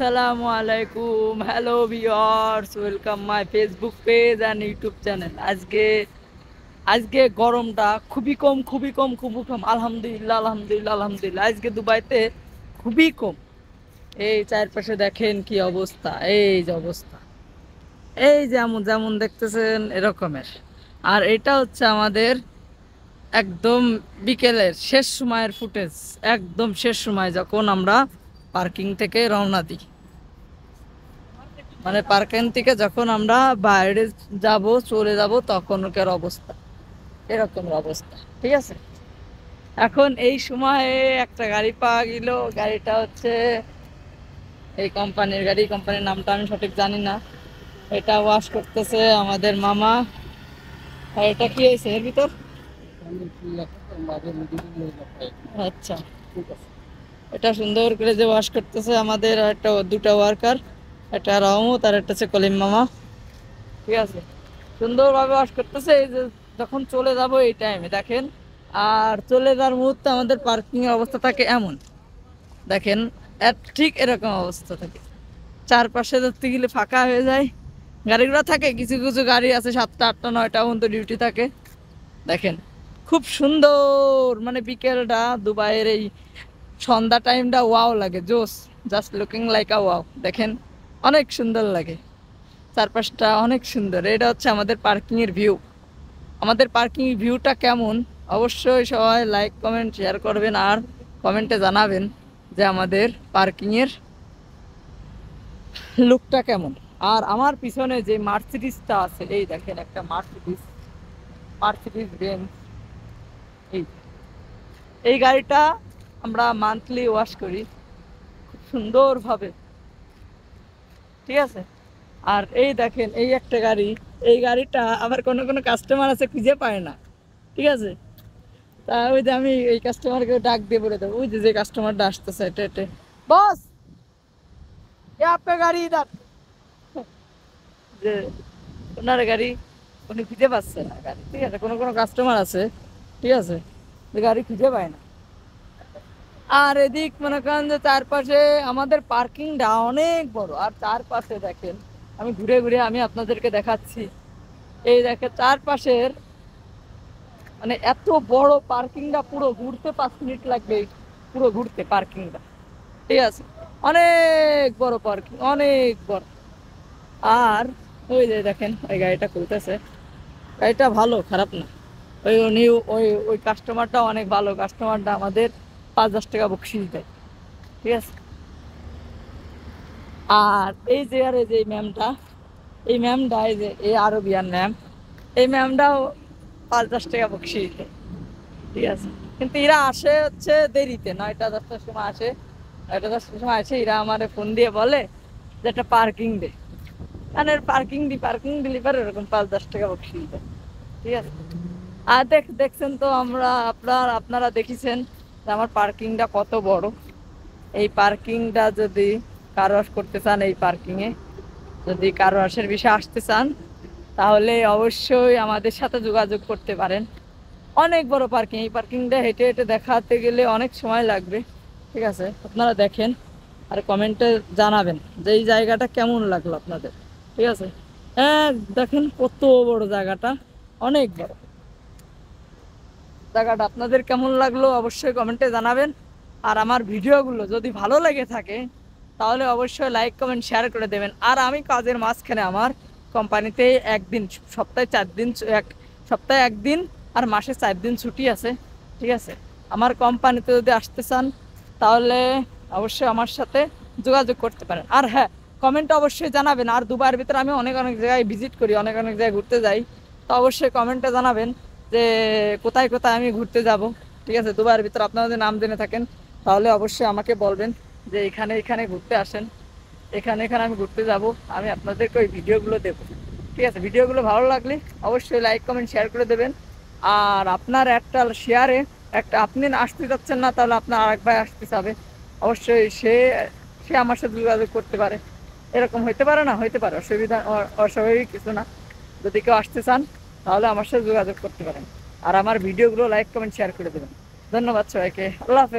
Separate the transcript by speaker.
Speaker 1: আসসালামু আলাইকুম hello viewers welcome my Facebook page and YouTube channel আজকে আজকে গরমটা খুবই কম খুবই কম খুবই কম আলহামদুলিল্লাহ আলহামদুলিল্লাহ আলহামদুলিল্লাহ আজকে দুবাইতে খুবই কম এই চারপাশে দেখেন কি অবস্থা এই যে অবস্থা এই যেমন যেমন দেখতেছেন এরকমের আর এটা হচ্ছে আমাদের একদম বিকেলের শেষ সময়ের ফুটেজ একদম শেষ সময় যখন আমরা পার্কিং থেকে রওনা দিই মানে পার্কেন থেকে যখন আমরা বাইরে যাব চলে যাব তখনকার অবস্থা এরকম অবস্থা ঠিক আছে এখন এই সময়ে একটা গাড়ি পাওয়া গেল গাড়িটা হচ্ছে এই কোম্পানির গাড়ি কোম্পানির নামটা আমি সঠিক জানি না এটা ওয়াশ করতেছে আমাদের মামা আর এটা কি হয়েছে এর ভিতর আচ্ছা এটা সুন্দর করে যে ওয়াশ করতেছে আমাদের একটা দুটা ওয়ার্কার একটা রহমত আর একটা হচ্ছে কলিম মামা ঠিক আছে সুন্দরভাবে বাস করতেছে এই যে যখন চলে যাব এই টাইমে দেখেন আর চলে যাওয়ার মুহূর্তে আমাদের পার্কিংয়ের অবস্থা থাকে এমন দেখেন ঠিক এরকম অবস্থা থাকে চারপাশে ধরতে গেলে ফাঁকা হয়ে যায় গাড়িগুলো থাকে কিছু কিছু গাড়ি আছে সাতটা আটটা নয়টা পর্যন্ত ডিউটি থাকে দেখেন খুব সুন্দর মানে বিকেলটা দুবাইয়ের এই সন্ধ্যা টাইমটা ওয়াও লাগে জোস just looking like a wow দেখেন অনেক সুন্দর লাগে চারপাশটা অনেক সুন্দর এটা হচ্ছে আমাদের পার্কিংয়ের ভিউ আমাদের পার্কিং ভিউটা কেমন অবশ্যই সবাই লাইক কমেন্ট শেয়ার করবেন আর কমেন্টে জানাবেন যে আমাদের পার্কিংয়ের লুকটা কেমন আর আমার পিছনে যে মার্সিডিসটা আছে এই দেখেন একটা মার্সিডিস মার্সিডিস বেঞ্চ এই এই গাড়িটা আমরা মান্থলি ওয়াশ করি খুব সুন্দরভাবে ঠিক আছে আর এই দেখেন এই একটা গাড়ি এই গাড়িটা আবার কোনো কোনো কাস্টমার আছে খুঁজে পায় না ঠিক আছে তা ওই যে আমি এই কাস্টমারকে ডাক দিয়ে বলে দেবো ওই যে যে কাস্টমারটা আসতেছে এটা এটা বস এ আপনার গাড়ি দাঁত যে ওনার গাড়ি উনি খুঁজে পাচ্ছে না গাড়ি ঠিক আছে কোনো কোনো কাস্টমার আছে ঠিক আছে গাড়ি খুঁজে পায় না আর এদিক মনে করেন যে চারপাশে আমাদের পার্কিংটা অনেক বড় আর চারপাশে দেখেন আমি ঘুরে ঘুরে আমি আপনাদেরকে দেখাচ্ছি এই দেখে চারপাশের মানে এত বড় পার্কিংটা পুরো ঘুরতে পাঁচ মিনিট লাগবে পুরো ঘুরতে পার্কিংটা ঠিক আছে অনেক বড় পার্কিং অনেক বড় আর ওই যে দেখেন ওই গাড়িটা খুলতেছে গাড়িটা ভালো খারাপ না ওই উনি ওই ওই কাস্টমারটা অনেক ভালো কাস্টমারটা আমাদের পাঁচ দশ টাকা বকশিস দেয় ঠিক আছে আর এই যে আর এই যে ম্যামটা এই ম্যামটা এই যে এই আরবিয়ান ম্যাম এই ম্যামটাও পাঁচ দশ টাকা বকশিস দেয় ঠিক আছে কিন্তু এরা আসে হচ্ছে দেরিতে নয়টা দশটার সময় আসে নয়টা দশটার সময় আসে এরা আমার ফোন দিয়ে বলে যে একটা পার্কিং দে মানে পার্কিং দি পার্কিং দিলি পারে ওরকম পাঁচ দশ টাকা বকশিস দেয় ঠিক আছে আর দেখ দেখছেন তো আমরা আপনার আপনারা দেখেছেন আমার পার্কিংটা কত বড় এই পার্কিংটা যদি কারো ওয়াশ করতে চান এই পার্কিংয়ে যদি কারো ওয়াশের বিষয়ে আসতে চান তাহলে অবশ্যই আমাদের সাথে যোগাযোগ করতে পারেন অনেক বড় পার্কিং এই পার্কিংটা হেঁটে হেঁটে দেখাতে গেলে অনেক সময় লাগবে ঠিক আছে আপনারা দেখেন আর কমেন্টে জানাবেন যে এই জায়গাটা কেমন লাগলো আপনাদের ঠিক আছে হ্যাঁ দেখেন কত বড় জায়গাটা অনেক বড় জায়গাটা আপনাদের কেমন লাগলো অবশ্যই কমেন্টে জানাবেন আর আমার ভিডিওগুলো যদি ভালো লেগে থাকে তাহলে অবশ্যই লাইক কমেন্ট শেয়ার করে দেবেন আর আমি কাজের মাঝখানে আমার কোম্পানিতে একদিন সপ্তাহে চার দিন এক সপ্তাহে একদিন আর মাসে চার দিন ছুটি আছে ঠিক আছে আমার কোম্পানিতে যদি আসতে চান তাহলে অবশ্যই আমার সাথে যোগাযোগ করতে পারেন আর হ্যাঁ কমেন্ট অবশ্যই জানাবেন আর দুবার ভিতরে আমি অনেক অনেক জায়গায় ভিজিট করি অনেক অনেক জায়গায় ঘুরতে যাই তো অবশ্যই কমেন্টে জানাবেন যে কোথায় কোথায় আমি ঘুরতে যাব ঠিক আছে দুবার ভিতরে আপনারা যদি নাম জেনে থাকেন তাহলে অবশ্যই আমাকে বলবেন যে এখানে এখানে ঘুরতে আসেন এখানে এখানে আমি ঘুরতে যাব আমি আপনাদেরকে ওই ভিডিওগুলো দেবো ঠিক আছে ভিডিওগুলো ভালো লাগলে অবশ্যই লাইক কমেন্ট শেয়ার করে দেবেন আর আপনার একটা শেয়ারে একটা আপনি আসতে যাচ্ছেন না তাহলে আপনার আরেক ভাই আসতে চাবে অবশ্যই সে সে আমার সাথে যোগাযোগ করতে পারে এরকম হইতে পারে না হইতে পারে অসুবিধা অস্বাভাবিক কিছু না যদি কেউ আসতে চান তাহলে আমার সাথে যোগাযোগ করতে পারেন আর আমার ভিডিওগুলো লাইক কমেন্ট শেয়ার করে দেবেন ধন্যবাদ সবাইকে আল্লাহ হাফেজ